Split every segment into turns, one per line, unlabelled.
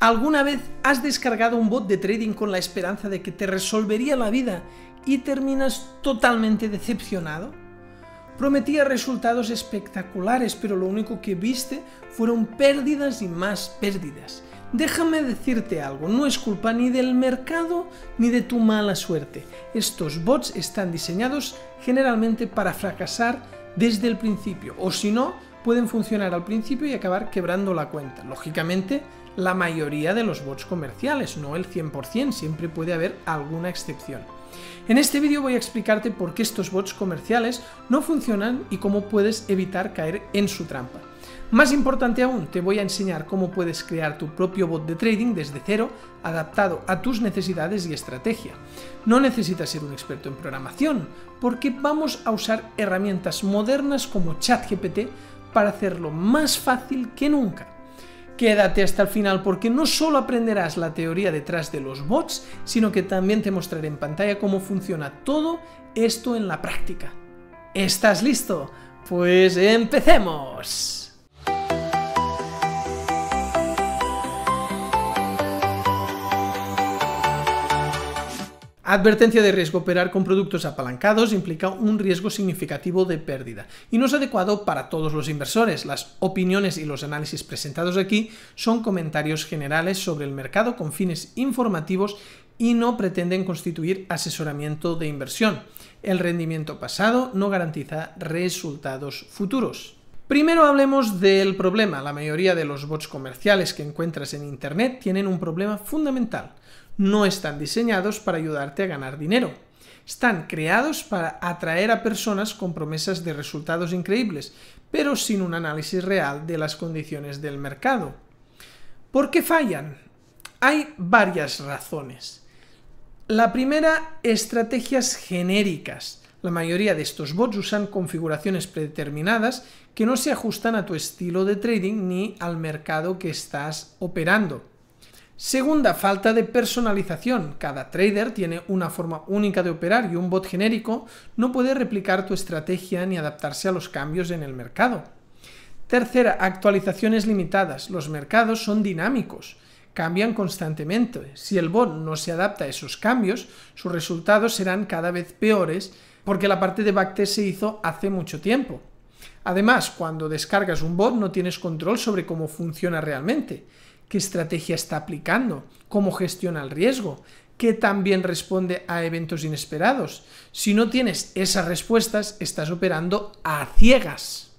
¿Alguna vez has descargado un bot de trading con la esperanza de que te resolvería la vida y terminas totalmente decepcionado? Prometía resultados espectaculares, pero lo único que viste fueron pérdidas y más pérdidas. Déjame decirte algo, no es culpa ni del mercado ni de tu mala suerte. Estos bots están diseñados generalmente para fracasar desde el principio, o si no, pueden funcionar al principio y acabar quebrando la cuenta. Lógicamente, la mayoría de los bots comerciales, no el 100%, siempre puede haber alguna excepción. En este vídeo voy a explicarte por qué estos bots comerciales no funcionan y cómo puedes evitar caer en su trampa. Más importante aún, te voy a enseñar cómo puedes crear tu propio bot de trading desde cero, adaptado a tus necesidades y estrategia. No necesitas ser un experto en programación, porque vamos a usar herramientas modernas como ChatGPT para hacerlo más fácil que nunca. Quédate hasta el final porque no solo aprenderás la teoría detrás de los bots, sino que también te mostraré en pantalla cómo funciona todo esto en la práctica. ¿Estás listo? Pues empecemos. Advertencia de riesgo. Operar con productos apalancados implica un riesgo significativo de pérdida y no es adecuado para todos los inversores. Las opiniones y los análisis presentados aquí son comentarios generales sobre el mercado con fines informativos y no pretenden constituir asesoramiento de inversión. El rendimiento pasado no garantiza resultados futuros. Primero hablemos del problema. La mayoría de los bots comerciales que encuentras en Internet tienen un problema fundamental no están diseñados para ayudarte a ganar dinero. Están creados para atraer a personas con promesas de resultados increíbles, pero sin un análisis real de las condiciones del mercado. ¿Por qué fallan? Hay varias razones. La primera, estrategias genéricas. La mayoría de estos bots usan configuraciones predeterminadas que no se ajustan a tu estilo de trading ni al mercado que estás operando. Segunda, falta de personalización. Cada trader tiene una forma única de operar y un bot genérico no puede replicar tu estrategia ni adaptarse a los cambios en el mercado. Tercera, actualizaciones limitadas. Los mercados son dinámicos, cambian constantemente. Si el bot no se adapta a esos cambios, sus resultados serán cada vez peores porque la parte de backtest se hizo hace mucho tiempo. Además, cuando descargas un bot no tienes control sobre cómo funciona realmente qué estrategia está aplicando, cómo gestiona el riesgo, qué también responde a eventos inesperados. Si no tienes esas respuestas, estás operando a ciegas.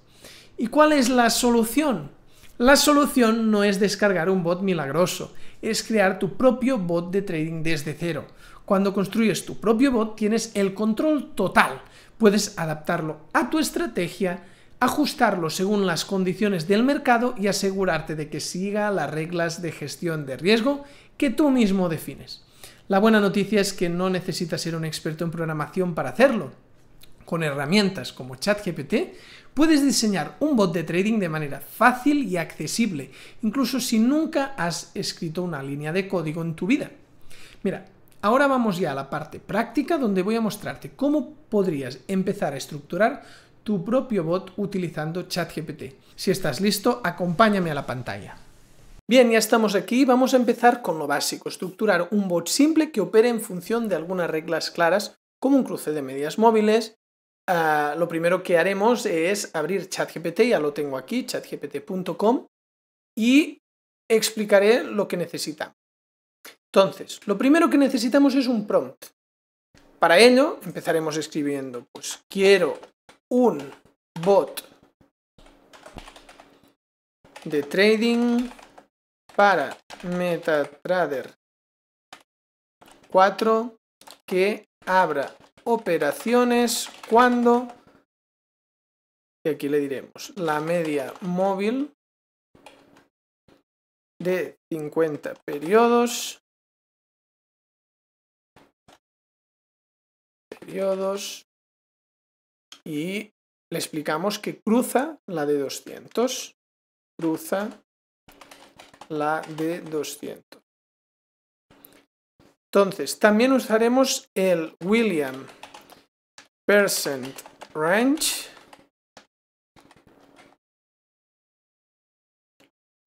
¿Y cuál es la solución? La solución no es descargar un bot milagroso, es crear tu propio bot de trading desde cero. Cuando construyes tu propio bot tienes el control total, puedes adaptarlo a tu estrategia ajustarlo según las condiciones del mercado y asegurarte de que siga las reglas de gestión de riesgo que tú mismo defines. La buena noticia es que no necesitas ser un experto en programación para hacerlo. Con herramientas como ChatGPT puedes diseñar un bot de trading de manera fácil y accesible, incluso si nunca has escrito una línea de código en tu vida. Mira, ahora vamos ya a la parte práctica donde voy a mostrarte cómo podrías empezar a estructurar tu propio bot utilizando ChatGPT. Si estás listo, acompáñame a la pantalla. Bien, ya estamos aquí. Vamos a empezar con lo básico, estructurar un bot simple que opere en función de algunas reglas claras, como un cruce de medias móviles. Ah, lo primero que haremos es abrir ChatGPT, ya lo tengo aquí, chatgpt.com, y explicaré lo que necesitamos. Entonces, lo primero que necesitamos es un prompt. Para ello, empezaremos escribiendo, pues quiero un bot
de trading para MetaTrader 4 que abra operaciones cuando, y aquí le diremos, la media móvil de 50 periodos, periodos y le explicamos que cruza la de 200. Cruza la de
200. Entonces, también usaremos el
William percent range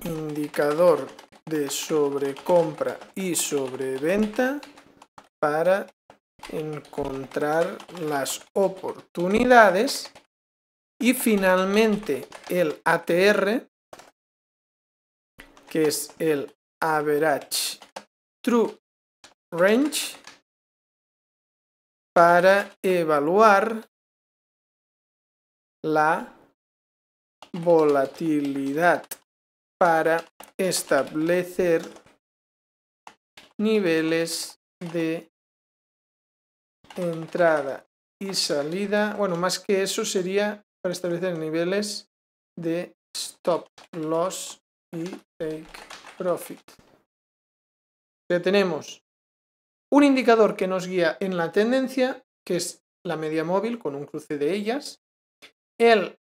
indicador de sobrecompra y sobreventa para encontrar las oportunidades y finalmente el ATR, que es el Average True Range, para evaluar la volatilidad para establecer niveles de entrada y salida. Bueno, más que eso sería para establecer niveles de stop loss y take profit. Ya tenemos un indicador que nos guía en la tendencia, que es la media móvil con un cruce de ellas. El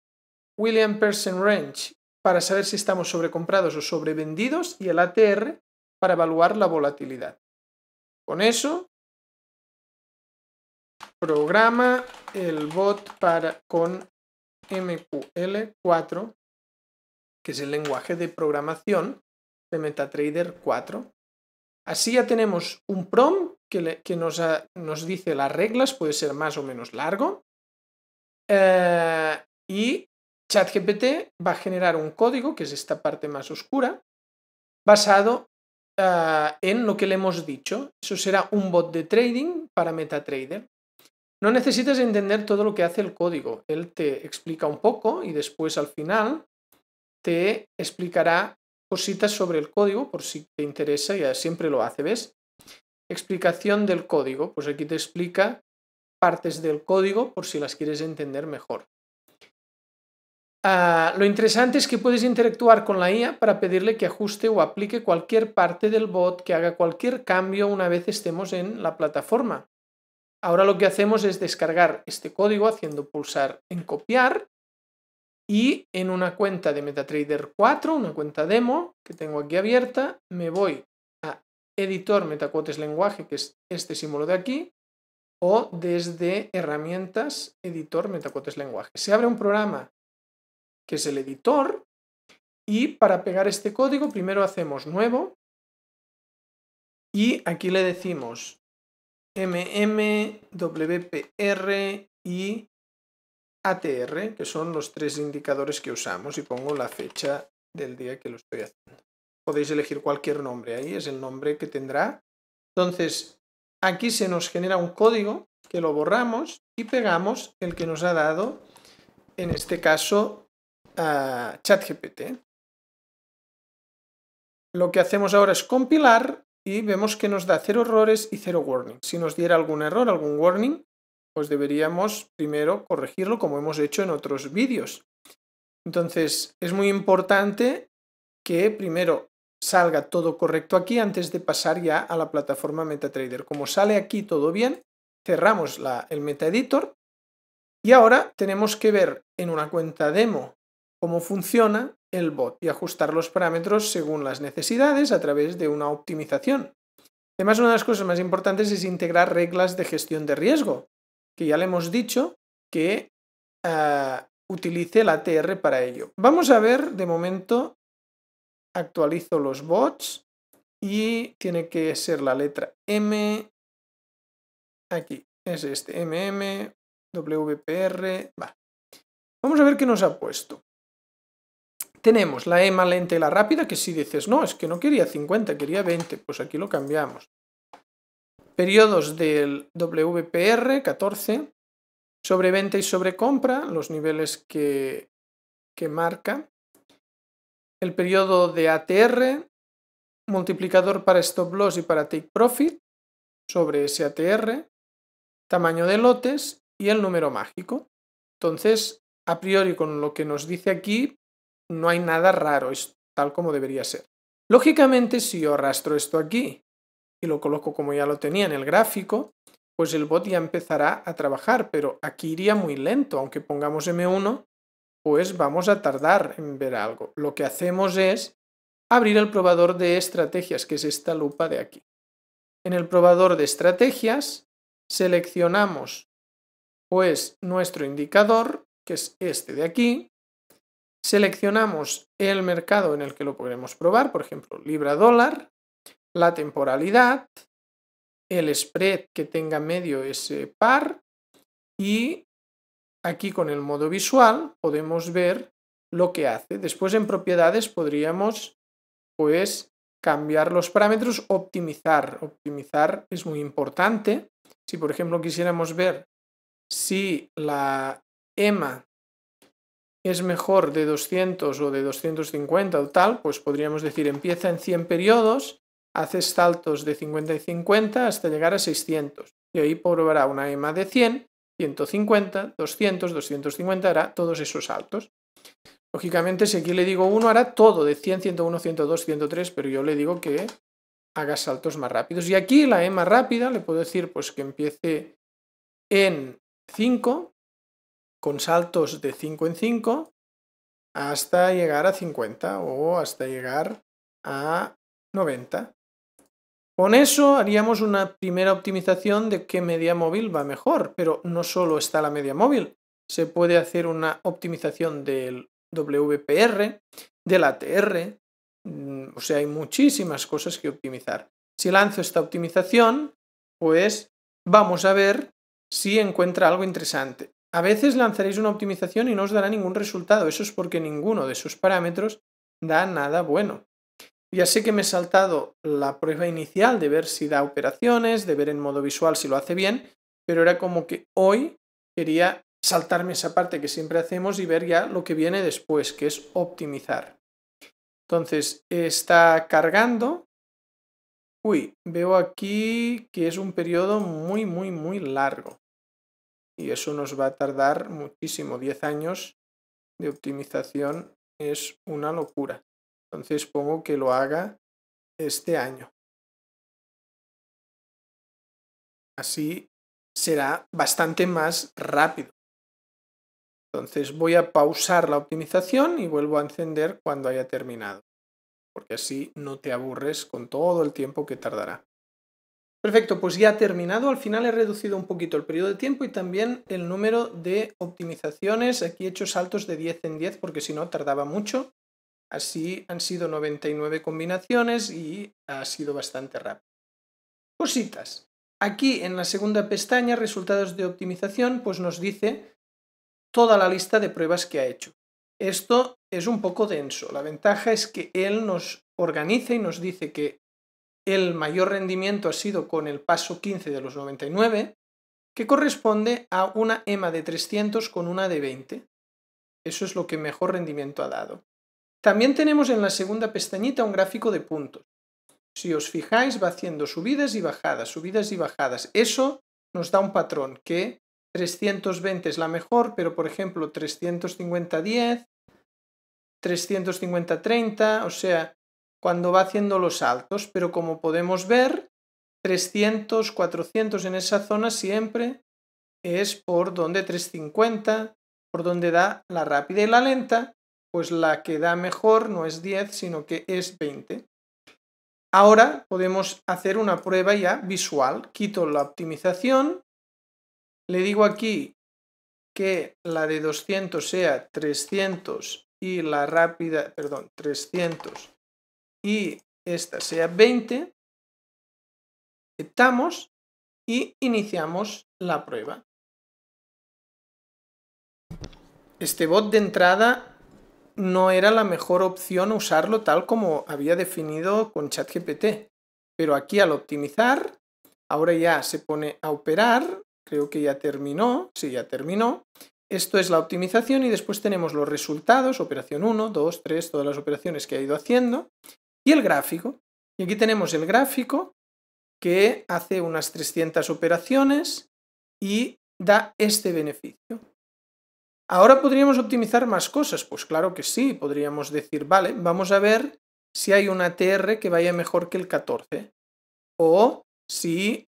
William Person Range para saber si estamos sobrecomprados o sobrevendidos y el ATR
para evaluar la volatilidad. Con eso Programa el bot para con MQL4,
que es el lenguaje de programación de MetaTrader 4. Así ya tenemos un prompt que, nos, dice las reglas, puede ser más o menos largo. Eh, y ChatGPT va a generar un código, que es esta parte más oscura, basado eh, en lo que le hemos dicho. Eso será un bot de trading para MetaTrader. No necesitas entender todo lo que hace el código. Él te explica un poco y después al final te explicará cositas sobre el código por si te interesa, ya siempre lo hace, ¿ves? Explicación del código, pues aquí te explica partes del código por si las quieres entender mejor. Ah, lo interesante es que puedes interactuar con la IA para pedirle que ajuste o aplique cualquier parte del bot, que haga cualquier cambio una vez estemos en la plataforma. Ahora lo que hacemos es descargar este código haciendo pulsar en copiar y en una cuenta de MetaTrader 4, una cuenta demo que tengo aquí abierta, me voy a editor MetaQuotes lenguaje, que es este símbolo de aquí, o desde herramientas editor MetaQuotes lenguaje. Se abre un programa
que es el editor y para pegar este código primero hacemos nuevo y aquí le decimos MM, WPR y ATR, que son los tres indicadores
que usamos y pongo la fecha del día que lo estoy haciendo. Podéis elegir cualquier nombre, ahí es el nombre que tendrá. Entonces, aquí se nos genera un código que lo borramos y pegamos el que nos ha dado, en este caso, a ChatGPT. Lo que hacemos ahora es compilar y vemos que nos da cero errores y cero warning. Si nos diera algún error, algún warning, pues deberíamos primero corregirlo como hemos hecho en otros vídeos. Entonces es muy importante que primero salga todo correcto aquí antes de pasar ya a la plataforma MetaTrader. Como sale aquí todo bien, cerramos la, el MetaEditor y ahora tenemos que ver en una cuenta demo cómo funciona el bot y ajustar los parámetros según las necesidades a través de una optimización. Además, una de las cosas más importantes es integrar reglas de gestión de riesgo, que ya le hemos dicho que eh, utilice la TR
para ello. Vamos a ver, de momento, actualizo los bots y tiene que ser la letra M, aquí,
es este, MM, WPR, va. Vamos a ver qué nos ha puesto tenemos la EMA lenta y la rápida, que si dices, no, es que no quería 50, quería 20, pues aquí lo cambiamos. Periodos del WPR, 14. venta y sobre compra, los niveles que,
que marca. El periodo de ATR, multiplicador para stop loss y para take profit sobre ese ATR,
tamaño de lotes y el número mágico. Entonces, a priori con lo que nos dice aquí, no hay nada raro, es tal como debería ser. Lógicamente, si yo arrastro esto aquí y lo coloco como ya lo tenía en el gráfico, pues el bot ya empezará a trabajar, pero aquí iría muy lento, aunque pongamos M1, pues vamos a tardar en ver algo. Lo que hacemos es abrir el probador de estrategias, que es esta lupa de aquí. En el probador de estrategias seleccionamos pues nuestro indicador, que es este de aquí, Seleccionamos el mercado en el que lo podremos probar, por ejemplo, libra-dólar, la temporalidad, el spread que tenga medio ese par y aquí con el modo visual podemos ver lo que hace. Después en propiedades podríamos pues cambiar los parámetros, optimizar. Optimizar es muy importante. Si por ejemplo quisiéramos ver si la EMA es mejor de 200 o de 250 o tal, pues podríamos decir empieza en 100 periodos, haces saltos de 50 y 50 hasta llegar a 600. Y ahí probará una EMA de 100, 150, 200, 250, hará todos esos saltos. Lógicamente, si aquí le digo 1, hará todo de 100, 101, 102, 103, pero yo le digo que haga saltos más rápidos. Y aquí la EMA rápida le puedo decir pues que empiece en 5, con saltos de 5 en 5 hasta llegar a 50 o hasta llegar a 90. Con eso haríamos una primera optimización de qué media móvil va mejor, pero no solo está la media móvil, se puede hacer una optimización del WPR, del ATR, mm, o sea, hay muchísimas cosas que optimizar. Si lanzo esta optimización, pues vamos a ver si encuentra algo interesante. A veces lanzaréis una optimización y no os dará ningún resultado. Eso es porque ninguno de sus parámetros da nada bueno. Ya sé que me he saltado la prueba inicial de ver si da operaciones, de ver en modo visual si lo hace bien, pero era como que hoy quería saltarme esa parte que siempre hacemos y ver ya lo que viene después, que es optimizar. Entonces, está cargando. Uy, veo aquí que es un periodo muy, muy, muy largo y eso nos va a tardar muchísimo. 10 años de
optimización es una locura. Entonces pongo que lo haga este año. Así será bastante más rápido. Entonces voy a pausar la
optimización y vuelvo a encender cuando haya terminado, porque así no te aburres con todo el tiempo que tardará. Perfecto, pues ya ha terminado. Al final he reducido un poquito el periodo de tiempo y también el número de optimizaciones. Aquí he hecho saltos de 10 en 10 porque si no tardaba mucho. Así han sido 99 combinaciones y ha sido bastante rápido. Cositas. Aquí en la segunda pestaña, resultados de optimización, pues nos dice toda la lista de pruebas que ha hecho. Esto es un poco denso. La ventaja es que él nos organiza y nos dice que el mayor rendimiento ha sido con el paso 15 de los 99, que corresponde a una EMA de 300 con una de 20. Eso es lo que mejor rendimiento ha dado. También tenemos en la segunda pestañita un gráfico de puntos. Si os fijáis, va haciendo subidas y bajadas, subidas y bajadas. Eso nos da un patrón que 320 es la mejor, pero por ejemplo 350 10, 350 30, o sea, cuando va haciendo los saltos, pero como podemos ver, 300, 400 en esa zona siempre es por donde 350, por donde da la rápida y la lenta, pues la que da mejor no es 10, sino que es 20. Ahora podemos hacer una prueba ya visual. Quito la optimización, le digo aquí que la de 200 sea 300
y la rápida, perdón, 300 y esta sea 20, aceptamos y iniciamos la prueba. Este bot de entrada
no era la mejor opción usarlo tal como había definido con ChatGPT, pero aquí al optimizar, ahora ya se pone a operar, creo que ya terminó, sí, ya terminó, esto es la optimización y después tenemos los resultados, operación 1, 2, 3, todas las operaciones que ha ido haciendo y el gráfico. Y aquí tenemos el gráfico que hace unas 300 operaciones y da este beneficio. Ahora podríamos optimizar más cosas, pues claro que sí, podríamos decir, vale, vamos a ver si hay una TR que vaya mejor que el 14 o si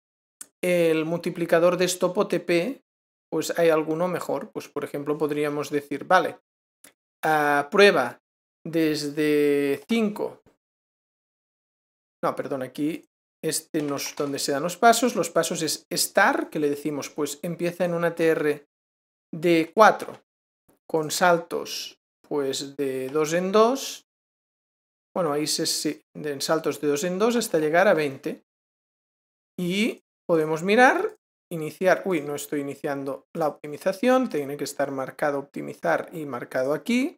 el multiplicador de stop TP, pues hay alguno mejor, pues por ejemplo podríamos decir, vale, a ah, prueba desde 5 no, perdón, aquí este nos, donde se dan los pasos. Los pasos es estar, que le decimos, pues empieza en una TR de 4 con saltos pues de 2 en 2. Bueno, ahí se, en saltos de 2 en 2 hasta llegar a 20. Y podemos mirar, iniciar, uy, no estoy iniciando la optimización, tiene que estar marcado optimizar y marcado aquí.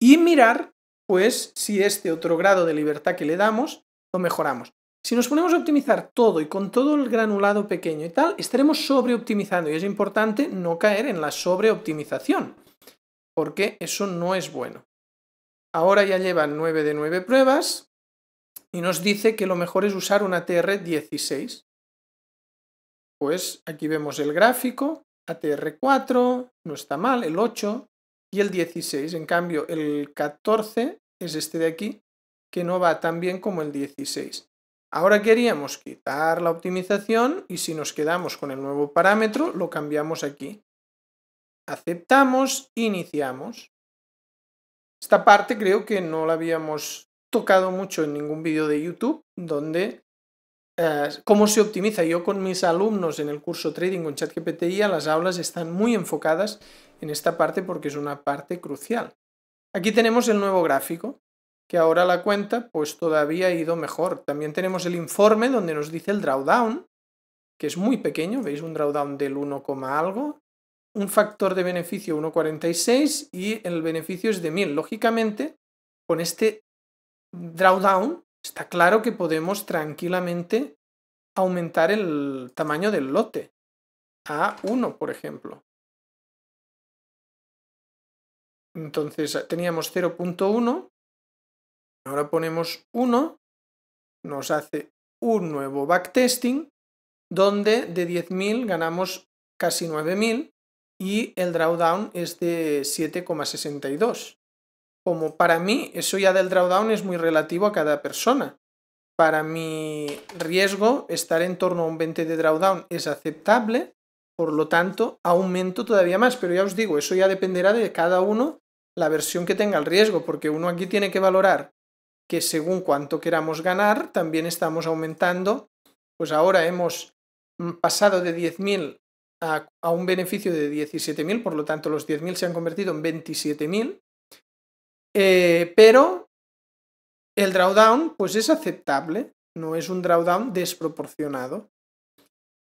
Y mirar, pues, si este otro grado de libertad que le damos mejoramos. Si nos ponemos a optimizar todo y con todo el granulado pequeño y tal, estaremos sobreoptimizando y es importante no caer en la sobreoptimización, porque eso no es bueno. Ahora ya llevan 9 de 9 pruebas y nos dice que lo mejor es usar una TR16. Pues aquí vemos el gráfico, ATR4 no está mal, el 8 y el 16. En cambio, el 14 es este de aquí, que no va tan bien como el 16. Ahora queríamos quitar la optimización y si nos quedamos con el nuevo parámetro lo cambiamos aquí. Aceptamos, iniciamos. Esta parte creo que no la habíamos tocado mucho en ningún vídeo de YouTube, donde eh, cómo se optimiza. Yo con mis alumnos en el curso Trading con ChatGPTI las aulas están muy enfocadas en esta parte porque es una parte crucial. Aquí tenemos el nuevo gráfico que ahora la cuenta pues todavía ha ido mejor. También tenemos el informe donde nos dice el drawdown, que es muy pequeño, veis un drawdown del 1, algo, un factor de beneficio 1,46 y el beneficio es de 1000. Lógicamente, con este drawdown está claro que podemos
tranquilamente aumentar el tamaño del lote a 1, por ejemplo. Entonces teníamos 0.1 Ahora ponemos 1, nos
hace un nuevo backtesting, donde de 10.000 ganamos casi 9.000 y el drawdown es de 7,62. Como para mí, eso ya del drawdown es muy relativo a cada persona. Para mi riesgo, estar en torno a un 20 de drawdown es aceptable, por lo tanto, aumento todavía más, pero ya os digo, eso ya dependerá de cada uno la versión que tenga el riesgo, porque uno aquí tiene que valorar que según cuánto queramos ganar, también estamos aumentando. Pues ahora hemos mm, pasado de 10.000 a, a un beneficio de 17.000, por lo tanto los 10.000 se han convertido en 27.000, eh, pero el drawdown pues es aceptable, no es un drawdown desproporcionado.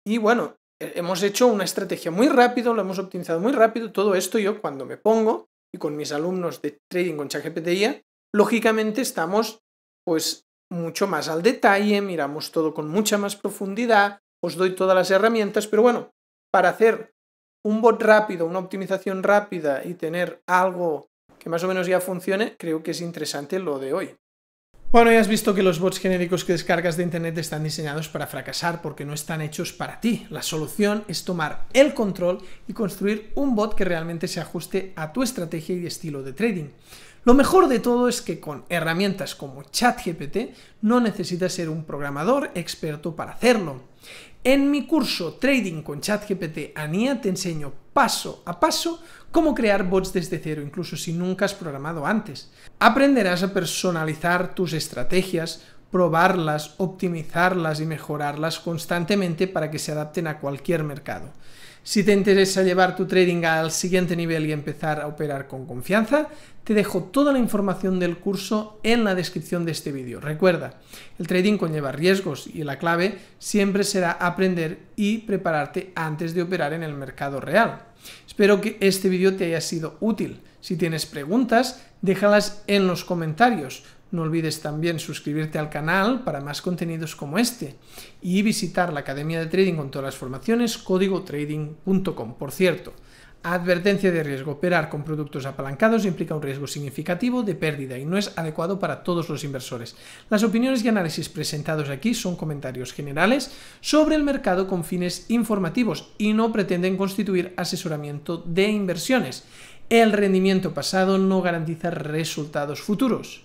Y bueno, eh, hemos hecho una estrategia muy rápido, lo hemos optimizado muy rápido, todo esto yo cuando me pongo y con mis alumnos de trading con ChatGPTIA, lógicamente estamos pues mucho más al detalle, miramos todo con mucha más profundidad, os doy todas las herramientas, pero bueno, para hacer un bot rápido, una optimización rápida y tener algo que más o menos ya funcione, creo que es interesante lo de hoy. Bueno, ya has visto que los bots genéricos que descargas de Internet están diseñados para fracasar porque no están hechos para ti. La solución es tomar el control y construir un bot que realmente se ajuste a tu estrategia y estilo de trading. Lo mejor de todo es que con herramientas como ChatGPT no necesitas ser un programador experto para hacerlo. En mi curso Trading con ChatGPT ANIA te enseño paso a paso cómo crear bots desde cero, incluso si nunca has programado antes. Aprenderás a personalizar tus estrategias, probarlas, optimizarlas y mejorarlas constantemente para que se adapten a cualquier mercado. Si te interesa llevar tu trading al siguiente nivel y empezar a operar con confianza, te dejo toda la información del curso en la descripción de este vídeo. Recuerda, el trading conlleva riesgos y la clave siempre será aprender y prepararte antes de operar en el mercado real. Espero que este vídeo te haya sido útil. Si tienes preguntas, déjalas en los comentarios. No olvides también suscribirte al canal para más contenidos como este y visitar la Academia de Trading con todas las formaciones códigotrading.com. Por cierto, advertencia de riesgo. Operar con productos apalancados implica un riesgo significativo de pérdida y no es adecuado para todos los inversores. Las opiniones y análisis presentados aquí son comentarios generales sobre el mercado con fines informativos y no pretenden constituir asesoramiento de inversiones. El rendimiento pasado no garantiza resultados futuros.